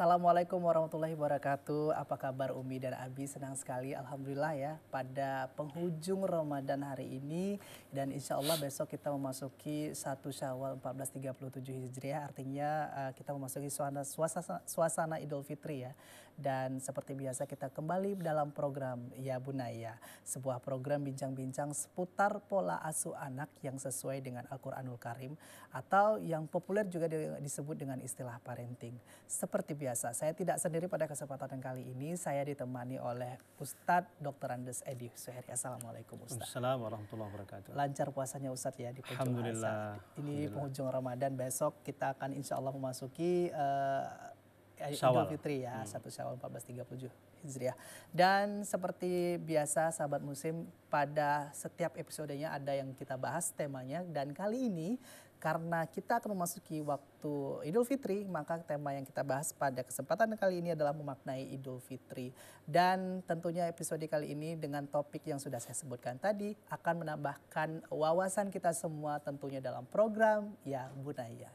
Assalamualaikum warahmatullahi wabarakatuh. Apa kabar Umi dan Abi? Senang sekali Alhamdulillah ya pada penghujung Ramadan hari ini. Dan insya Allah besok kita memasuki 1 Syawal 1437 Hijriah. Artinya eh, kita memasuki suasana, suasana, suasana Idul Fitri ya. Dan seperti biasa kita kembali dalam program Ya Bunaya. Sebuah program bincang-bincang seputar pola asuh anak yang sesuai dengan Al-Quranul Karim. Atau yang populer juga disebut dengan istilah parenting. Seperti biasa biasa. Saya tidak sendiri pada kesempatan kali ini. Saya ditemani oleh Ustadz Dr. Andes Edi Suheri. Assalamualaikum Ustadz. Assalamualaikum warahmatullahi wabarakatuh. Lancar puasanya Ustadz ya di penghujung Alhamdulillah. Asa. Ini Alhamdulillah. penghujung Ramadan. Besok kita akan insya Allah memasuki uh, Idul Fitri ya, hmm. Satu Syawal 1437 Hijriah. Dan seperti biasa sahabat muslim, pada setiap episodenya ada yang kita bahas temanya dan kali ini karena kita akan memasuki waktu Idul Fitri, maka tema yang kita bahas pada kesempatan kali ini adalah memaknai Idul Fitri. Dan tentunya episode kali ini dengan topik yang sudah saya sebutkan tadi akan menambahkan wawasan kita semua tentunya dalam program Ya Bunaya.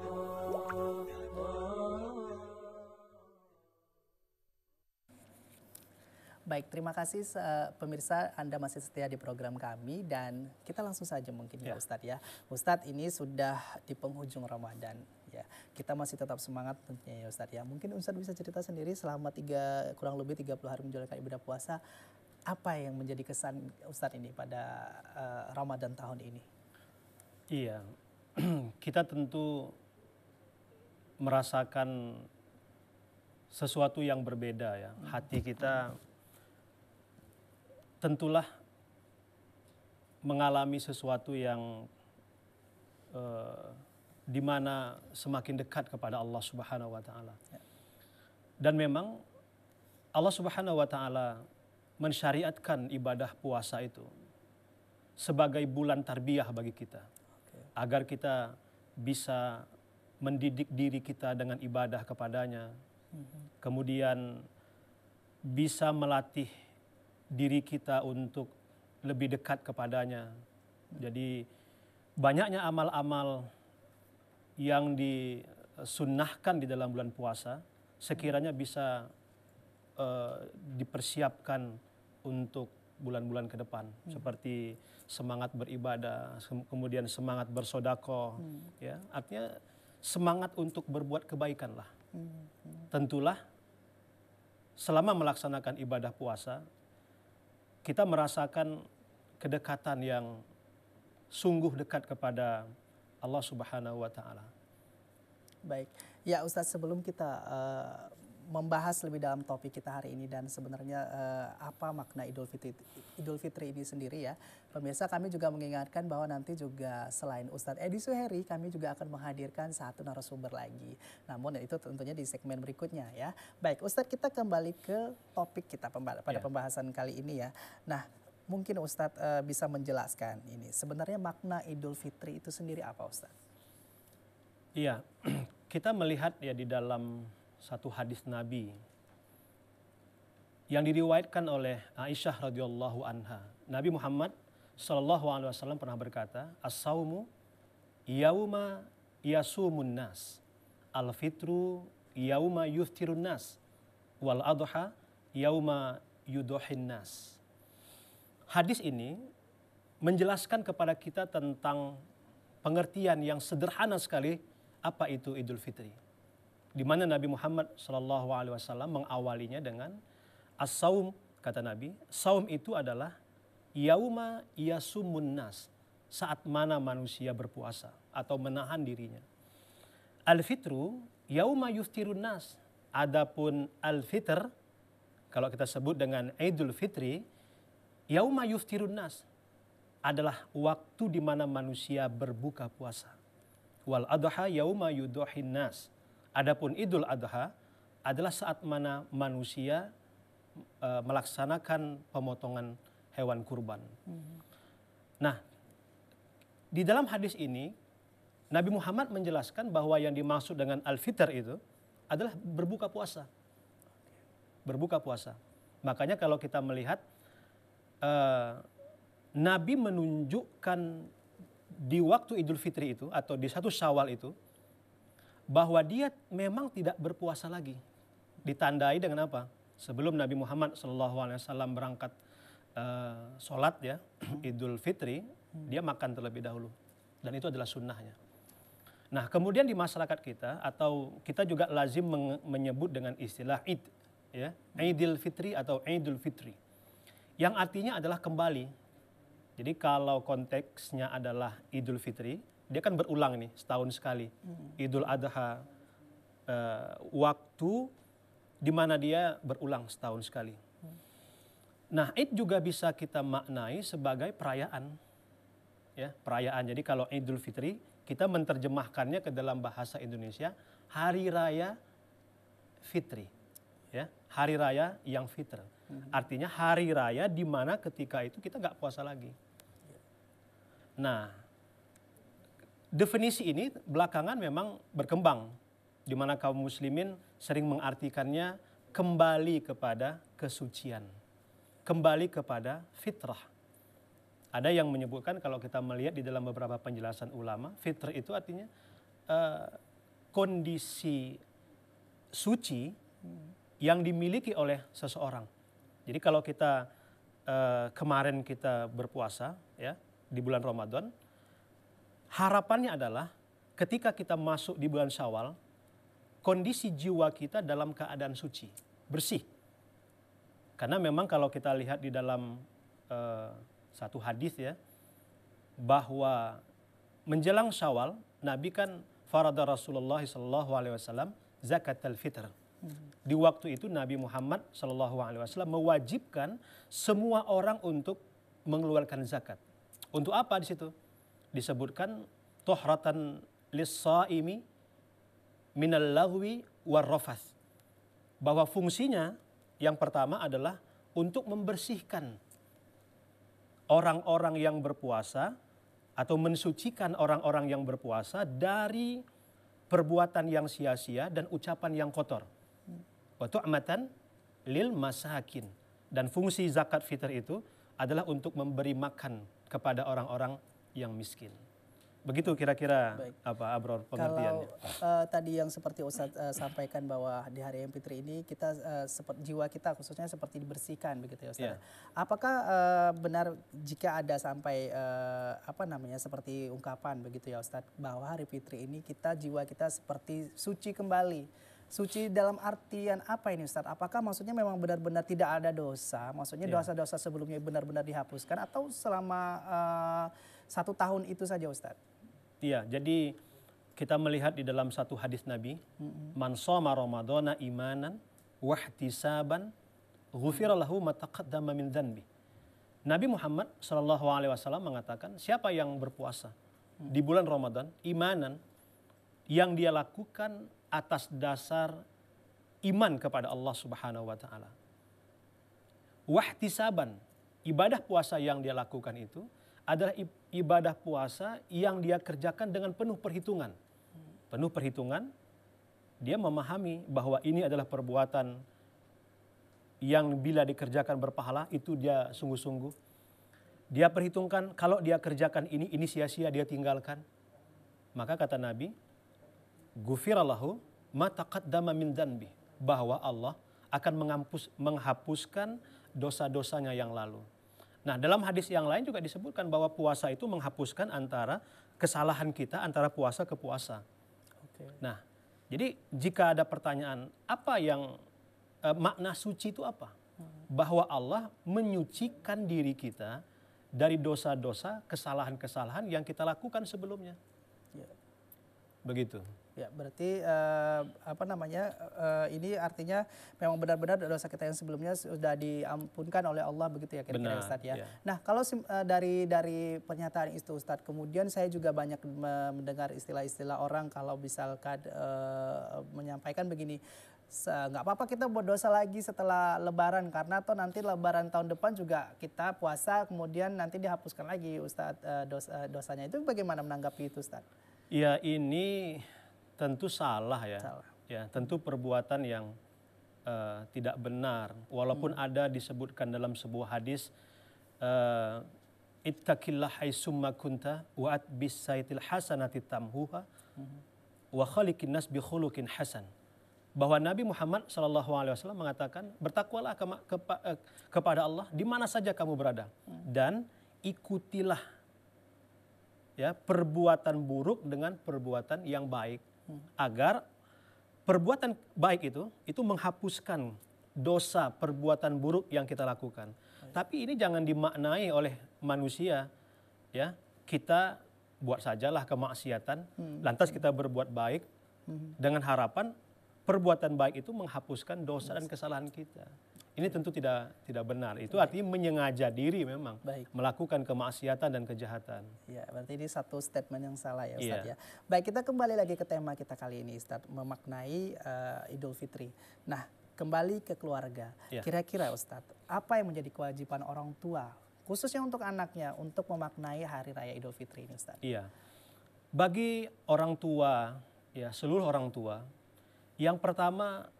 Oh, oh. Baik, terima kasih uh, pemirsa Anda masih setia di program kami dan kita langsung saja mungkin ya, ya Ustadz ya. Ustadz ini sudah di penghujung Ramadan ya. Kita masih tetap semangat tentunya ya Ustadz ya. Mungkin Ustadz bisa cerita sendiri selama tiga, kurang lebih 30 hari menjalankan ibadah puasa, apa yang menjadi kesan Ustadz ini pada uh, Ramadan tahun ini? Iya, kita tentu merasakan sesuatu yang berbeda ya. Hati kita tentulah mengalami sesuatu yang eh, di dimana semakin dekat kepada Allah Subhanahu Wa Taala. Ya. Dan memang Allah Subhanahu Wa Taala mensyariatkan ibadah puasa itu sebagai bulan tarbiyah bagi kita, okay. agar kita bisa mendidik diri kita dengan ibadah kepadanya, mhm. kemudian bisa melatih diri kita untuk lebih dekat kepadanya. Jadi banyaknya amal-amal yang disunnahkan di dalam bulan puasa sekiranya bisa uh, dipersiapkan untuk bulan-bulan ke depan hmm. seperti semangat beribadah kemudian semangat bersodako hmm. ya artinya semangat untuk berbuat kebaikan lah hmm. hmm. tentulah selama melaksanakan ibadah puasa kita merasakan kedekatan yang sungguh dekat kepada Allah Subhanahu wa taala. Baik. Ya Ustaz sebelum kita uh, membahas lebih dalam topik kita hari ini dan sebenarnya uh, apa makna Idul Fitri Idul Fitri ini sendiri ya. Pemirsa kami juga mengingatkan bahwa nanti juga selain Ustadz Edi Suheri kami juga akan menghadirkan satu narasumber lagi. Namun itu tentunya di segmen berikutnya ya. Baik Ustadz kita kembali ke topik kita pada yeah. pembahasan kali ini ya. Nah mungkin Ustadz uh, bisa menjelaskan ini sebenarnya makna Idul Fitri itu sendiri apa Ustadz? Iya, kita melihat ya di dalam satu hadis Nabi yang diriwayatkan oleh Aisyah radhiyallahu anha. Nabi Muhammad Shallallahu alaihi wasallam pernah berkata, "As-saumu yauma yasumun nas, al-fitru yauma yuftirun nas, wal adha yauma yudohin nas." Hadis ini menjelaskan kepada kita tentang pengertian yang sederhana sekali apa itu Idul Fitri di mana Nabi Muhammad saw mengawalinya dengan as asaum kata Nabi. Saum itu adalah yauma yasumun nas saat mana manusia berpuasa atau menahan dirinya. Al-fitru yauma yuftirun nas. Adapun al-fitr kalau kita sebut dengan Idul Fitri yauma yuftirun nas adalah waktu di mana manusia berbuka puasa. Wal adha yauma yudohin nas Adapun Idul Adha adalah saat mana manusia e, melaksanakan pemotongan hewan kurban. Hmm. Nah, di dalam hadis ini Nabi Muhammad menjelaskan bahwa yang dimaksud dengan al-fitr itu adalah berbuka puasa. Berbuka puasa. Makanya kalau kita melihat uh, Nabi menunjukkan di waktu Idul Fitri itu atau di satu Syawal itu bahwa dia memang tidak berpuasa lagi. Ditandai dengan apa? Sebelum Nabi Muhammad SAW berangkat uh, sholat ya, Idul Fitri, dia makan terlebih dahulu. Dan itu adalah sunnahnya. Nah kemudian di masyarakat kita atau kita juga lazim menyebut dengan istilah id. Ya, Idul Fitri atau Idul Fitri. Yang artinya adalah kembali. Jadi kalau konteksnya adalah Idul Fitri, dia kan berulang nih setahun sekali hmm. Idul Adha uh, waktu di mana dia berulang setahun sekali. Hmm. Nah Id juga bisa kita maknai sebagai perayaan, ya perayaan. Jadi kalau Idul Fitri kita menerjemahkannya ke dalam bahasa Indonesia Hari Raya Fitri, ya Hari Raya yang Fitri. Hmm. Artinya Hari Raya di mana ketika itu kita nggak puasa lagi. Ya. Nah definisi ini belakangan memang berkembang di mana kaum muslimin sering mengartikannya kembali kepada kesucian, kembali kepada fitrah. Ada yang menyebutkan kalau kita melihat di dalam beberapa penjelasan ulama, fitrah itu artinya uh, kondisi suci yang dimiliki oleh seseorang. Jadi kalau kita uh, kemarin kita berpuasa ya di bulan Ramadan, harapannya adalah ketika kita masuk di bulan Syawal, kondisi jiwa kita dalam keadaan suci, bersih. Karena memang kalau kita lihat di dalam uh, satu hadis ya, bahwa menjelang Syawal, Nabi kan farada Rasulullah SAW zakat al fitr. Hmm. Di waktu itu Nabi Muhammad SAW mewajibkan semua orang untuk mengeluarkan zakat. Untuk apa di situ? disebutkan tuhratan lisa ini minal lahwi Bahwa fungsinya yang pertama adalah untuk membersihkan orang-orang yang berpuasa atau mensucikan orang-orang yang berpuasa dari perbuatan yang sia-sia dan ucapan yang kotor. waktu amatan lil masakin. Dan fungsi zakat fitr itu adalah untuk memberi makan kepada orang-orang yang miskin. Begitu kira-kira apa Abror pengertiannya? Kalau uh, eh, tadi yang seperti Ustaz uh, eh, sampaikan bahwa di hari yang fitri ini kita uh, seperti jiwa kita khususnya seperti dibersihkan begitu ya Ustaz. Yeah. Apakah uh, benar jika ada sampai uh, apa namanya seperti ungkapan begitu ya Ustaz bahwa hari fitri ini kita jiwa kita seperti suci kembali? Suci dalam artian apa ini Ustaz? Apakah maksudnya memang benar-benar tidak ada dosa? Maksudnya iya. dosa-dosa sebelumnya benar-benar dihapuskan atau selama uh, satu tahun itu saja Ustadz. Iya, jadi kita melihat di dalam satu hadis Nabi, mm-hmm. man soma Ramadana imanan wahtisaban ghufirallahu mataqaddama min dhanbi. Nabi Muhammad Shallallahu Alaihi Wasallam mengatakan, siapa yang berpuasa mm. di bulan Ramadan imanan yang dia lakukan atas dasar iman kepada Allah Subhanahu wa taala. Wahtisaban, ibadah puasa yang dia lakukan itu adalah ibadah puasa yang dia kerjakan dengan penuh perhitungan. Penuh perhitungan, dia memahami bahwa ini adalah perbuatan yang bila dikerjakan berpahala itu dia sungguh-sungguh. Dia perhitungkan kalau dia kerjakan ini, ini sia-sia dia tinggalkan. Maka kata Nabi, Gufirallahu matakat dama min danbi. Bahwa Allah akan menghapus menghapuskan dosa-dosanya yang lalu. Nah, dalam hadis yang lain juga disebutkan bahwa puasa itu menghapuskan antara kesalahan kita antara puasa ke puasa. Okay. Nah, jadi jika ada pertanyaan apa yang e, makna suci itu apa? Hmm. Bahwa Allah menyucikan diri kita dari dosa-dosa, kesalahan-kesalahan yang kita lakukan sebelumnya. Ya. Begitu. Ya, berarti uh, apa namanya? Uh, ini artinya memang benar-benar dosa kita yang sebelumnya sudah diampunkan oleh Allah begitu ya kira-kira Ustaz ya. ya. Nah, kalau uh, dari dari pernyataan itu Ustaz, kemudian saya juga banyak mendengar istilah-istilah orang kalau misalkan uh, menyampaikan begini nggak apa-apa kita buat dosa lagi setelah lebaran karena atau nanti lebaran tahun depan juga kita puasa kemudian nanti dihapuskan lagi Ustadz dosa, dosanya itu bagaimana menanggapi itu Ustadz? Ya ini Tentu salah ya. Salah. Ya, tentu perbuatan yang uh, tidak benar. Walaupun hmm. ada disebutkan dalam sebuah hadis uh, ittaqillah haitsumma kunta waat bisaitil saytil hasanati tamhuha wa khaliqin nas bi khuluqin hasan bahwa Nabi Muhammad saw mengatakan bertakwalah ke, ke, eh, kepada Allah di mana saja kamu berada hmm. dan ikutilah ya perbuatan buruk dengan perbuatan yang baik agar perbuatan baik itu itu menghapuskan dosa perbuatan buruk yang kita lakukan. Tapi ini jangan dimaknai oleh manusia ya. Kita buat sajalah kemaksiatan, hmm. lantas kita berbuat baik hmm. dengan harapan perbuatan baik itu menghapuskan dosa dan kesalahan kita. Ini tentu tidak tidak benar. Itu iya. artinya menyengaja diri memang Baik. melakukan kemaksiatan dan kejahatan. Ya, berarti ini satu statement yang salah ya Ustaz ya. ya. Baik, kita kembali lagi ke tema kita kali ini Ustaz, memaknai uh, Idul Fitri. Nah, kembali ke keluarga. Iya. Kira-kira Ustaz, apa yang menjadi kewajiban orang tua khususnya untuk anaknya untuk memaknai hari raya Idul Fitri ini Ustaz? Iya. Bagi orang tua ya seluruh orang tua yang pertama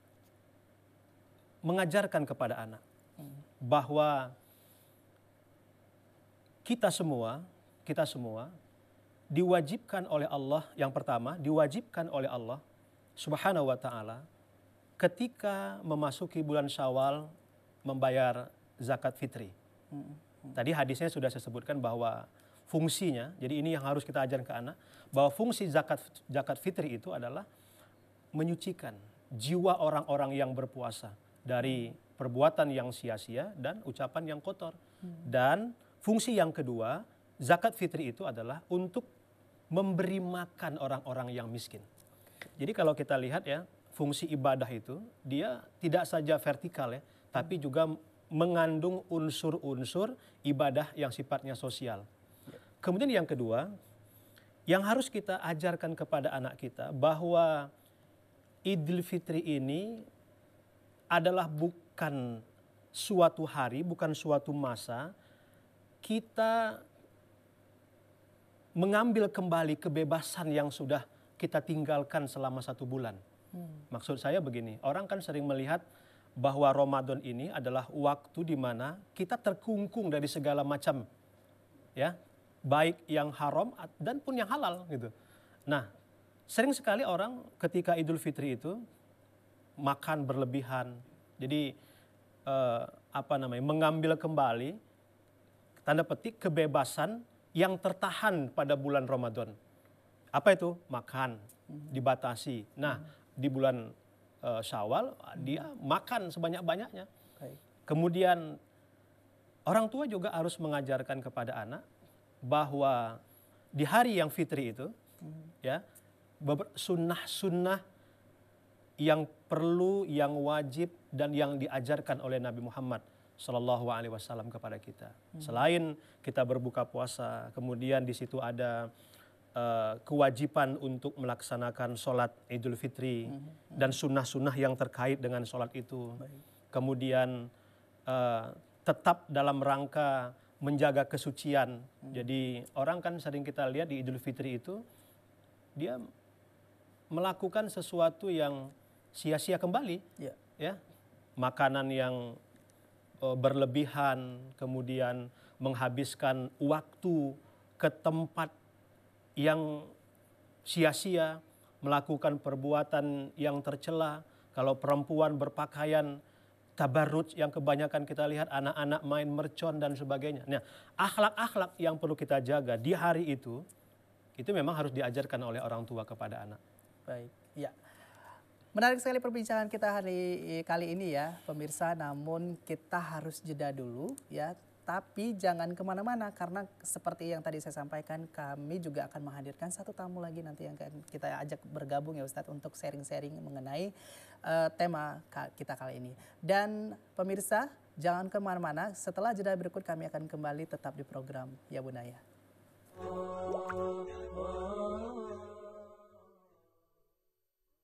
mengajarkan kepada anak hmm. bahwa kita semua, kita semua diwajibkan oleh Allah yang pertama, diwajibkan oleh Allah Subhanahu wa taala ketika memasuki bulan Syawal membayar zakat fitri. Hmm, hmm. Tadi hadisnya sudah saya sebutkan bahwa fungsinya, jadi ini yang harus kita ajarkan ke anak, bahwa fungsi zakat zakat fitri itu adalah menyucikan jiwa orang-orang yang berpuasa dari perbuatan yang sia-sia dan ucapan yang kotor. Dan fungsi yang kedua, zakat fitri itu adalah untuk memberi makan orang-orang yang miskin. Jadi kalau kita lihat ya, fungsi ibadah itu dia tidak saja vertikal ya, tapi juga mengandung unsur-unsur ibadah yang sifatnya sosial. Kemudian yang kedua, yang harus kita ajarkan kepada anak kita bahwa Idul Fitri ini adalah bukan suatu hari, bukan suatu masa kita mengambil kembali kebebasan yang sudah kita tinggalkan selama satu bulan. Hmm. Maksud saya begini, orang kan sering melihat bahwa Ramadan ini adalah waktu di mana kita terkungkung dari segala macam ya, baik yang haram dan pun yang halal gitu. Nah, sering sekali orang ketika Idul Fitri itu makan berlebihan. Jadi eh, apa namanya mengambil kembali tanda petik kebebasan yang tertahan pada bulan Ramadan. Apa itu? Makan dibatasi. Nah, di bulan eh, Syawal dia makan sebanyak-banyaknya. Kemudian orang tua juga harus mengajarkan kepada anak bahwa di hari yang fitri itu hmm. ya sunnah-sunnah yang perlu, yang wajib dan yang diajarkan oleh Nabi Muhammad Shallallahu Alaihi Wasallam kepada kita. Hmm. Selain kita berbuka puasa, kemudian di situ ada uh, kewajiban untuk melaksanakan sholat Idul Fitri hmm, hmm. Hmm. dan sunnah-sunnah yang terkait dengan sholat itu. Baik. Kemudian uh, tetap dalam rangka menjaga kesucian. Hmm. Jadi orang kan sering kita lihat di Idul Fitri itu dia melakukan sesuatu yang sia-sia kembali. Ya. ya. Makanan yang e, berlebihan, kemudian menghabiskan waktu ke tempat yang sia-sia, melakukan perbuatan yang tercela. Kalau perempuan berpakaian tabarruj yang kebanyakan kita lihat anak-anak main mercon dan sebagainya. Nah, akhlak-akhlak yang perlu kita jaga di hari itu itu memang harus diajarkan oleh orang tua kepada anak. Baik. Ya. Menarik sekali perbincangan kita hari kali ini ya, pemirsa. Namun kita harus jeda dulu ya. Tapi jangan kemana-mana karena seperti yang tadi saya sampaikan, kami juga akan menghadirkan satu tamu lagi nanti yang akan kita ajak bergabung ya Ustadz untuk sharing-sharing mengenai uh, tema kita kali ini. Dan pemirsa jangan kemana-mana, setelah jeda berikut kami akan kembali tetap di program Ya Bunaya. Oh, oh.